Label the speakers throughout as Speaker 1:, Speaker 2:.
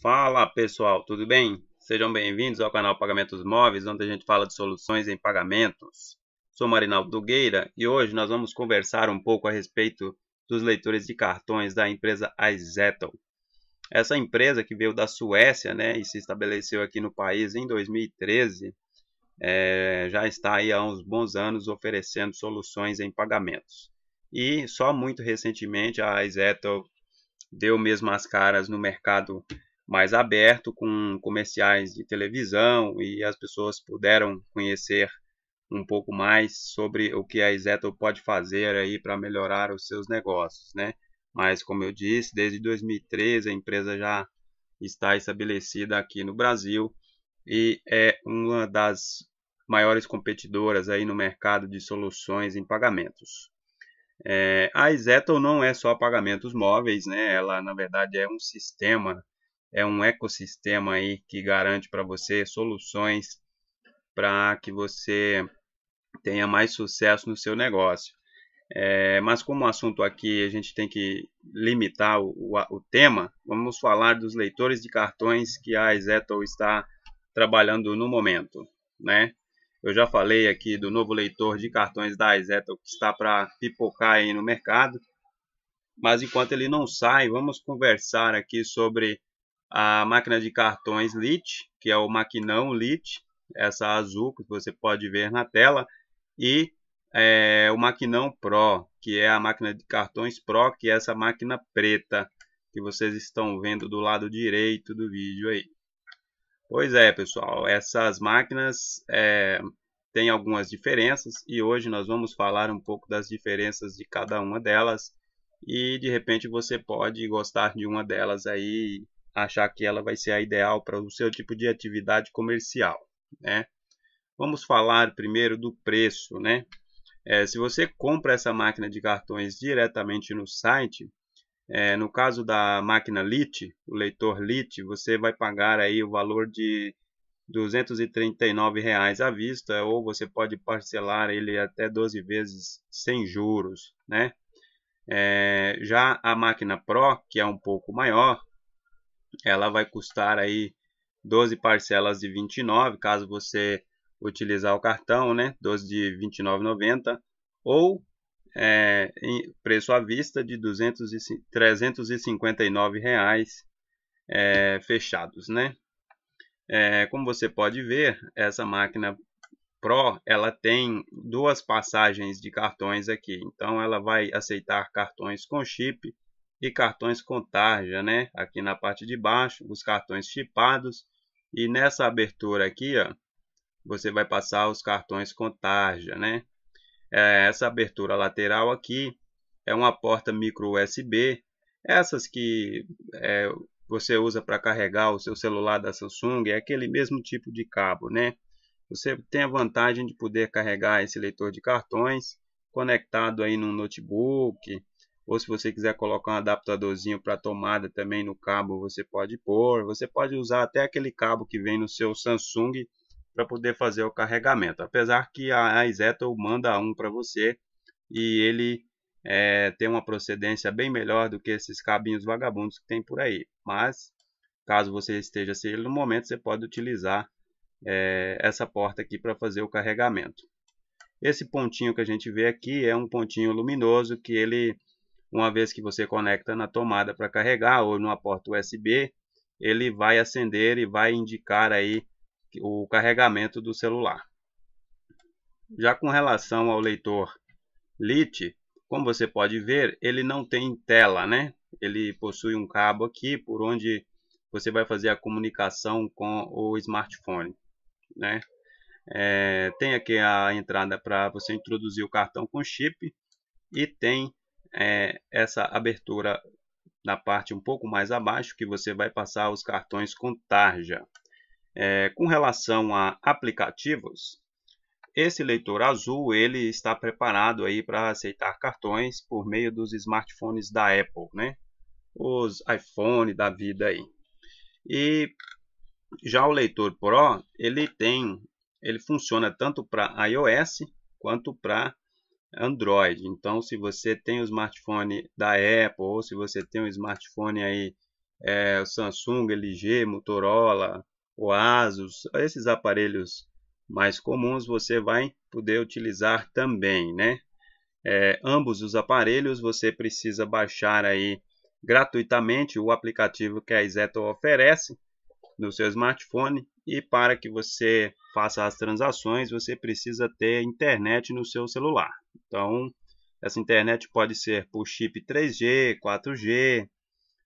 Speaker 1: Fala pessoal, tudo bem? Sejam bem-vindos ao canal Pagamentos Móveis, onde a gente fala de soluções em pagamentos. Sou Marinaldo Dugueira e hoje nós vamos conversar um pouco a respeito dos leitores de cartões da empresa iZettle. Essa empresa que veio da Suécia né, e se estabeleceu aqui no país em 2013, é, já está aí há uns bons anos oferecendo soluções em pagamentos. E só muito recentemente a iZettle deu mesmo as caras no mercado mais aberto, com comerciais de televisão, e as pessoas puderam conhecer um pouco mais sobre o que a Isetel pode fazer aí para melhorar os seus negócios, né? Mas como eu disse, desde 2013 a empresa já está estabelecida aqui no Brasil e é uma das maiores competidoras aí no mercado de soluções em pagamentos. É, a Isetel não é só pagamentos móveis, né? Ela na verdade é um sistema é um ecossistema aí que garante para você soluções para que você tenha mais sucesso no seu negócio. É, mas como o assunto aqui a gente tem que limitar o, o, o tema, vamos falar dos leitores de cartões que a Exetal está trabalhando no momento, né? Eu já falei aqui do novo leitor de cartões da Exetal que está para pipocar aí no mercado, mas enquanto ele não sai, vamos conversar aqui sobre a máquina de cartões LIT, que é o maquinão LIT, essa azul que você pode ver na tela, e é, o maquinão Pro, que é a máquina de cartões Pro, que é essa máquina preta que vocês estão vendo do lado direito do vídeo aí. Pois é, pessoal, essas máquinas é, têm algumas diferenças e hoje nós vamos falar um pouco das diferenças de cada uma delas e de repente você pode gostar de uma delas aí achar que ela vai ser a ideal para o seu tipo de atividade comercial, né? Vamos falar primeiro do preço, né? É, se você compra essa máquina de cartões diretamente no site, é, no caso da máquina LIT, o leitor LIT, você vai pagar aí o valor de R$ 239,00 à vista, ou você pode parcelar ele até 12 vezes sem juros, né? É, já a máquina Pro, que é um pouco maior, ela vai custar aí 12 parcelas de 29, caso você utilizar o cartão, né? 12 de 29,90 ou é, preço à vista de 200 e, 359 reais é, fechados, né? É, como você pode ver, essa máquina Pro ela tem duas passagens de cartões aqui, então ela vai aceitar cartões com chip e cartões com tarja, né? Aqui na parte de baixo, os cartões chipados. E nessa abertura aqui, ó, você vai passar os cartões com tarja, né? É, essa abertura lateral aqui é uma porta micro USB. Essas que é, você usa para carregar o seu celular da Samsung é aquele mesmo tipo de cabo, né? Você tem a vantagem de poder carregar esse leitor de cartões conectado aí no notebook, ou se você quiser colocar um adaptadorzinho para tomada também no cabo, você pode pôr. Você pode usar até aquele cabo que vem no seu Samsung para poder fazer o carregamento. Apesar que a iZettle manda um para você e ele é, tem uma procedência bem melhor do que esses cabinhos vagabundos que tem por aí. Mas caso você esteja sem ele no momento, você pode utilizar é, essa porta aqui para fazer o carregamento. Esse pontinho que a gente vê aqui é um pontinho luminoso que ele uma vez que você conecta na tomada para carregar ou numa porta USB, ele vai acender e vai indicar aí o carregamento do celular. Já com relação ao leitor LIT, como você pode ver, ele não tem tela, né? Ele possui um cabo aqui por onde você vai fazer a comunicação com o smartphone, né? É, tem aqui a entrada para você introduzir o cartão com chip e tem é, essa abertura na parte um pouco mais abaixo que você vai passar os cartões com tarja. É, com relação a aplicativos, esse leitor azul ele está preparado aí para aceitar cartões por meio dos smartphones da Apple, né? Os iPhone da vida aí. E já o leitor Pro, ele tem, ele funciona tanto para iOS quanto para Android. Então, se você tem um smartphone da Apple ou se você tem um smartphone aí é, Samsung, LG, Motorola, o Asus, esses aparelhos mais comuns você vai poder utilizar também, né? É, ambos os aparelhos você precisa baixar aí gratuitamente o aplicativo que a Izeto oferece no seu smartphone e para que você faça as transações, você precisa ter internet no seu celular. Então, essa internet pode ser por chip 3G, 4G,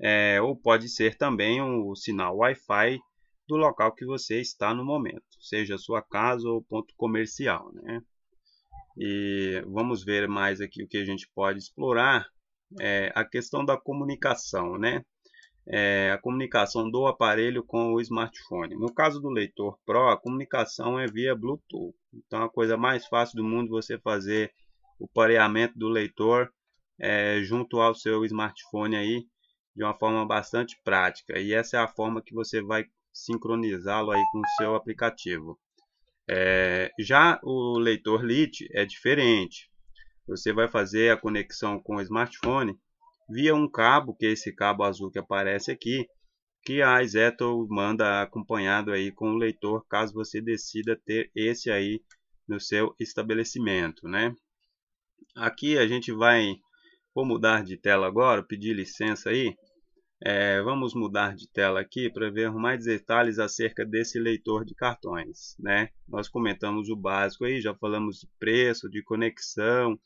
Speaker 1: é, ou pode ser também o um sinal Wi-Fi do local que você está no momento, seja sua casa ou ponto comercial, né? E vamos ver mais aqui o que a gente pode explorar, é, a questão da comunicação, né? é, a comunicação do aparelho com o smartphone. No caso do leitor Pro, a comunicação é via Bluetooth. Então, a coisa mais fácil do mundo você fazer o pareamento do leitor é, junto ao seu smartphone aí de uma forma bastante prática. E essa é a forma que você vai sincronizá-lo aí com o seu aplicativo. É, já o leitor LIT é diferente. Você vai fazer a conexão com o smartphone via um cabo, que é esse cabo azul que aparece aqui, que a Zettel manda acompanhado aí com o leitor, caso você decida ter esse aí no seu estabelecimento, né? Aqui a gente vai, vou mudar de tela agora, pedir licença aí. É, vamos mudar de tela aqui para ver mais detalhes acerca desse leitor de cartões, né? Nós comentamos o básico aí, já falamos de preço, de conexão.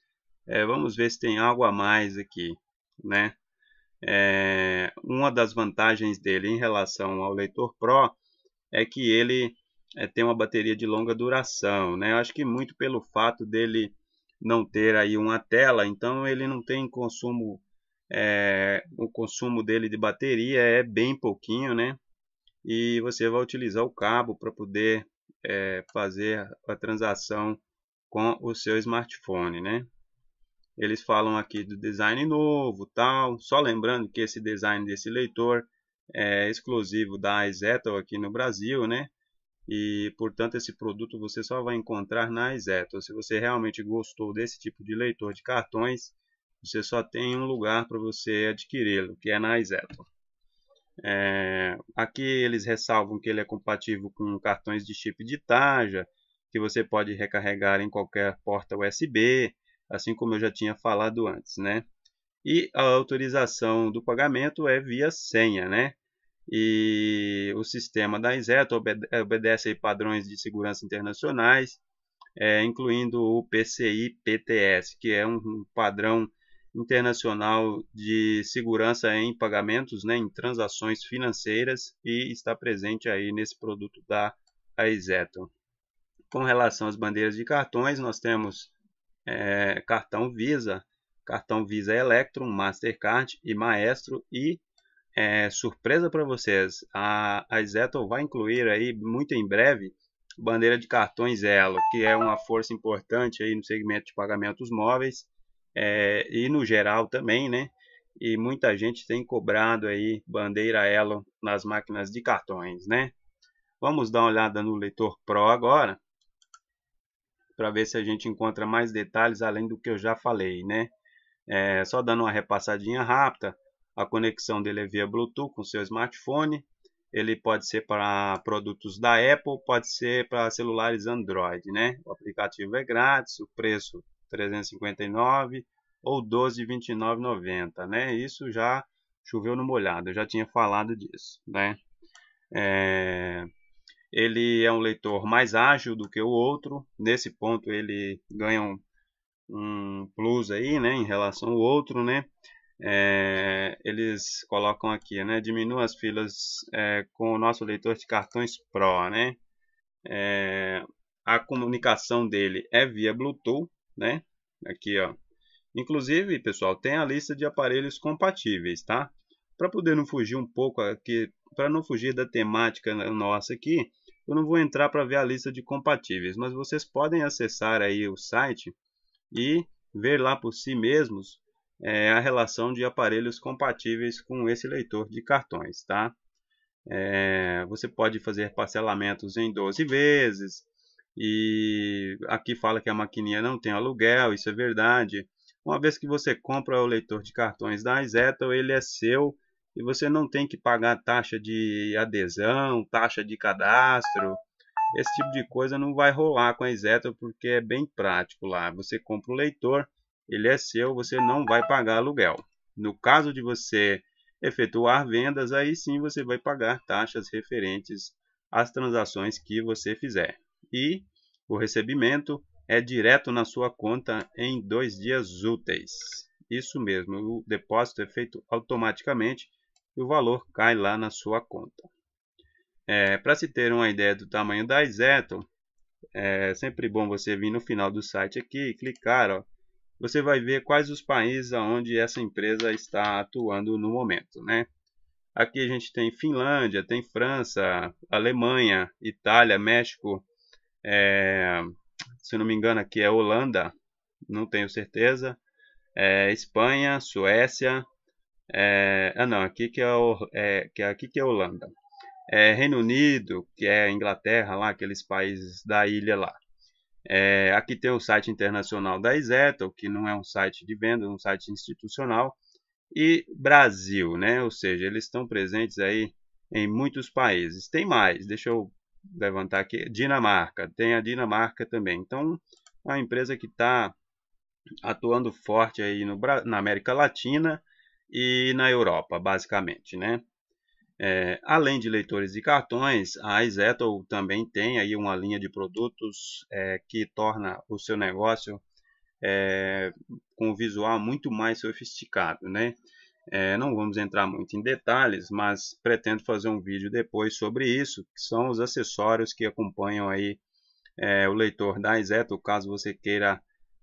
Speaker 1: É, vamos ver se tem algo a mais aqui né? É, uma das vantagens dele em relação ao leitor Pro é que ele é, tem uma bateria de longa duração, né? Eu acho que muito pelo fato dele não ter aí uma tela, então ele não tem consumo, é, o consumo dele de bateria é bem pouquinho, né? E você vai utilizar o cabo para poder é, fazer a transação com o seu smartphone, né? Eles falam aqui do design novo, tal. Só lembrando que esse design desse leitor é exclusivo da iZettle aqui no Brasil, né? E, portanto, esse produto você só vai encontrar na iZettle. Se você realmente gostou desse tipo de leitor de cartões, você só tem um lugar para você adquiri-lo, que é na iZettle. É, aqui eles ressalvam que ele é compatível com cartões de chip de tarja, que você pode recarregar em qualquer porta USB, assim como eu já tinha falado antes, né? E a autorização do pagamento é via senha, né? E o sistema da Inseto obedece padrões de segurança internacionais, é, incluindo o PCI-PTS, que é um padrão internacional de segurança em pagamentos, né, em transações financeiras e está presente aí nesse produto da Azeton. Com relação às bandeiras de cartões, nós temos é, cartão Visa, cartão Visa Electrum, Mastercard e Maestro e é, surpresa para vocês, a, a Zettel vai incluir aí muito em breve bandeira de cartões Elo, que é uma força importante aí no segmento de pagamentos móveis é, e no geral também, né? E muita gente tem cobrado aí bandeira Elo nas máquinas de cartões, né? Vamos dar uma olhada no leitor Pro agora para ver se a gente encontra mais detalhes além do que eu já falei, né? É, só dando uma repassadinha rápida, a conexão dele é via Bluetooth com seu smartphone. Ele pode ser para produtos da Apple, pode ser para celulares Android, né? O aplicativo é grátis, o preço 359 ou 12,29,90, né? Isso já choveu no molhado, eu já tinha falado disso, né? É... Ele é um leitor mais ágil do que o outro. Nesse ponto ele ganha um, um plus aí, né, em relação ao outro, né? É, eles colocam aqui, né? diminui as filas é, com o nosso leitor de cartões Pro, né? É, a comunicação dele é via Bluetooth, né? Aqui, ó. Inclusive, pessoal, tem a lista de aparelhos compatíveis, tá? Para poder não fugir um pouco aqui para não fugir da temática né, nossa aqui, eu não vou entrar para ver a lista de compatíveis, mas vocês podem acessar aí o site e ver lá por si mesmos é, a relação de aparelhos compatíveis com esse leitor de cartões, tá? É, você pode fazer parcelamentos em 12 vezes, e aqui fala que a maquininha não tem aluguel, isso é verdade. Uma vez que você compra o leitor de cartões da Zettel, ele é seu e você não tem que pagar taxa de adesão, taxa de cadastro. Esse tipo de coisa não vai rolar com a Exeter porque é bem prático lá. Você compra o leitor, ele é seu, você não vai pagar aluguel. No caso de você efetuar vendas, aí sim você vai pagar taxas referentes às transações que você fizer. E o recebimento é direto na sua conta em dois dias úteis. Isso mesmo, o depósito é feito automaticamente e o valor cai lá na sua conta. É, Para se ter uma ideia do tamanho da Iseto, é sempre bom você vir no final do site aqui e clicar. Ó, você vai ver quais os países onde essa empresa está atuando no momento. Né? Aqui a gente tem Finlândia, tem França, Alemanha, Itália, México, é, se não me engano aqui é Holanda, não tenho certeza, é, Espanha, Suécia, é, ah não, aqui que é, o, é, que é aqui que é Holanda. É, Reino Unido, que é Inglaterra lá, aqueles países da ilha lá. É, aqui tem o site internacional da Exetel, que não é um site de venda, é um site institucional. E Brasil, né? Ou seja, eles estão presentes aí em muitos países. Tem mais, deixa eu levantar aqui. Dinamarca, tem a Dinamarca também. Então, é uma empresa que está atuando forte aí no, na América Latina e na Europa, basicamente, né? É, além de leitores de cartões, a Zettle também tem aí uma linha de produtos é, que torna o seu negócio é, com o visual muito mais sofisticado, né? É, não vamos entrar muito em detalhes, mas pretendo fazer um vídeo depois sobre isso, que são os acessórios que acompanham aí é, o leitor da Zettle, caso você queira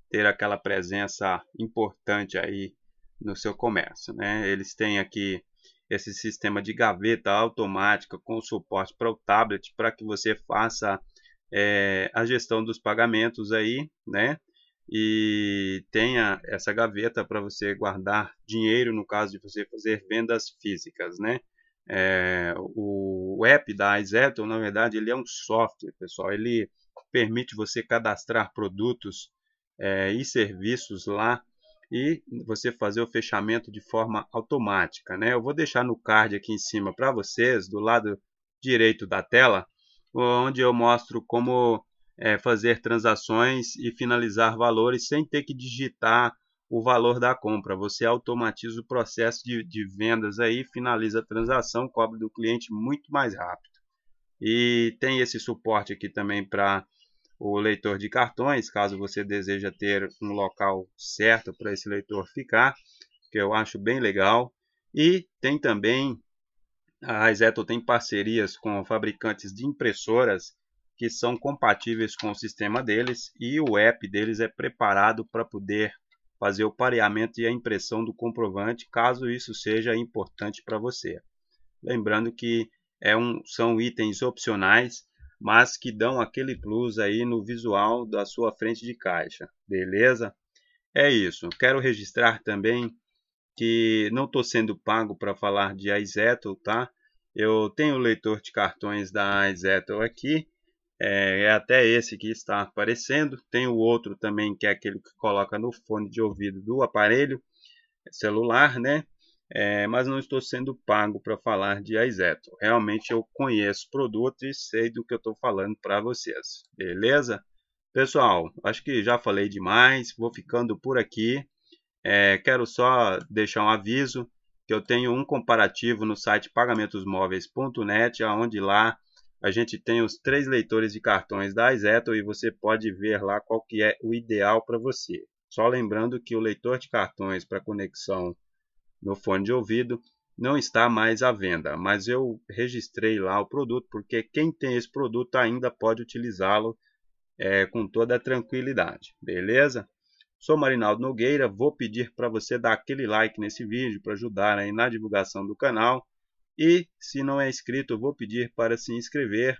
Speaker 1: ter aquela presença importante aí no seu comércio. Né? Eles têm aqui esse sistema de gaveta automática com suporte para o tablet para que você faça é, a gestão dos pagamentos aí, né? E tenha essa gaveta para você guardar dinheiro no caso de você fazer vendas físicas, né? É, o app da Zettle, na verdade, ele é um software, pessoal. Ele permite você cadastrar produtos é, e serviços lá e você fazer o fechamento de forma automática. Né? Eu vou deixar no card aqui em cima para vocês, do lado direito da tela, onde eu mostro como é, fazer transações e finalizar valores sem ter que digitar o valor da compra. Você automatiza o processo de, de vendas aí, finaliza a transação, cobre do cliente muito mais rápido. E tem esse suporte aqui também para o leitor de cartões, caso você deseja ter um local certo para esse leitor ficar, que eu acho bem legal. E tem também, a Iseto tem parcerias com fabricantes de impressoras que são compatíveis com o sistema deles e o app deles é preparado para poder fazer o pareamento e a impressão do comprovante, caso isso seja importante para você. Lembrando que é um, são itens opcionais, mas que dão aquele plus aí no visual da sua frente de caixa, beleza? É isso. Quero registrar também que não estou sendo pago para falar de iZettle, tá? Eu tenho o leitor de cartões da iZettle aqui, é, é, até esse que está aparecendo. Tem o outro também, que é aquele que coloca no fone de ouvido do aparelho celular, né? é, mas não estou sendo pago para falar de Aizeto. Realmente eu conheço o produto e sei do que eu estou falando para vocês, beleza? Pessoal, acho que já falei demais, vou ficando por aqui. É, quero só deixar um aviso que eu tenho um comparativo no site pagamentosmóveis.net, onde lá a gente tem os três leitores de cartões da Aizeto e você pode ver lá qual que é o ideal para você. Só lembrando que o leitor de cartões para conexão no fone de ouvido, não está mais à venda, mas eu registrei lá o produto porque quem tem esse produto ainda pode utilizá-lo é, com toda a tranquilidade, beleza? Sou Marinaldo Nogueira, vou pedir para você dar aquele like nesse vídeo para ajudar aí na divulgação do canal e se não é inscrito, vou pedir para se inscrever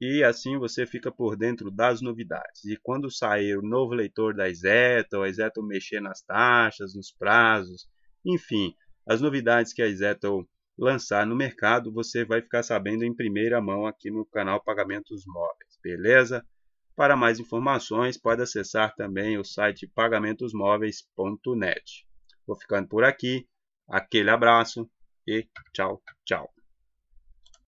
Speaker 1: e assim você fica por dentro das novidades. E quando sair o novo leitor da Exeto, a Exeto mexer nas taxas, nos prazos, enfim, as novidades que a Zettle lançar no mercado, você vai ficar sabendo em primeira mão aqui no canal Pagamentos Móveis, beleza? Para mais informações, pode acessar também o site pagamentosmóveis.net. Vou ficando por aqui. Aquele abraço e tchau, tchau.